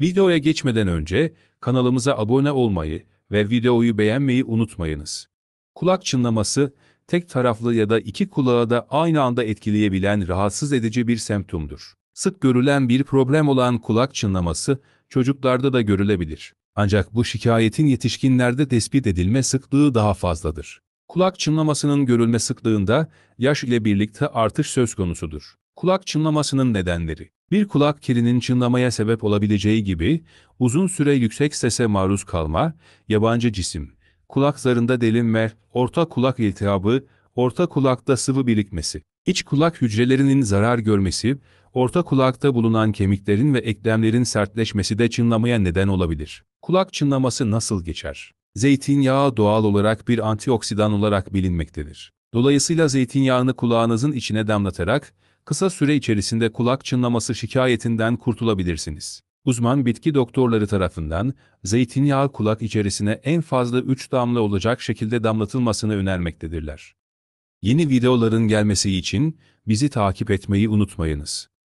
Videoya geçmeden önce kanalımıza abone olmayı ve videoyu beğenmeyi unutmayınız. Kulak çınlaması, tek taraflı ya da iki kulağı da aynı anda etkileyebilen rahatsız edici bir semptomdur. Sık görülen bir problem olan kulak çınlaması çocuklarda da görülebilir. Ancak bu şikayetin yetişkinlerde tespit edilme sıklığı daha fazladır. Kulak çınlamasının görülme sıklığında yaş ile birlikte artış söz konusudur. Kulak çınlamasının nedenleri bir kulak kirinin çınlamaya sebep olabileceği gibi, uzun süre yüksek sese maruz kalma, yabancı cisim, kulak zarında delinme, orta kulak iltihabı, orta kulakta sıvı birikmesi, iç kulak hücrelerinin zarar görmesi, orta kulakta bulunan kemiklerin ve eklemlerin sertleşmesi de çınlamaya neden olabilir. Kulak çınlaması nasıl geçer? Zeytinyağı doğal olarak bir antioksidan olarak bilinmektedir. Dolayısıyla zeytinyağını kulağınızın içine damlatarak, kısa süre içerisinde kulak çınlaması şikayetinden kurtulabilirsiniz. Uzman bitki doktorları tarafından zeytinyağı kulak içerisine en fazla 3 damla olacak şekilde damlatılmasını önermektedirler. Yeni videoların gelmesi için bizi takip etmeyi unutmayınız.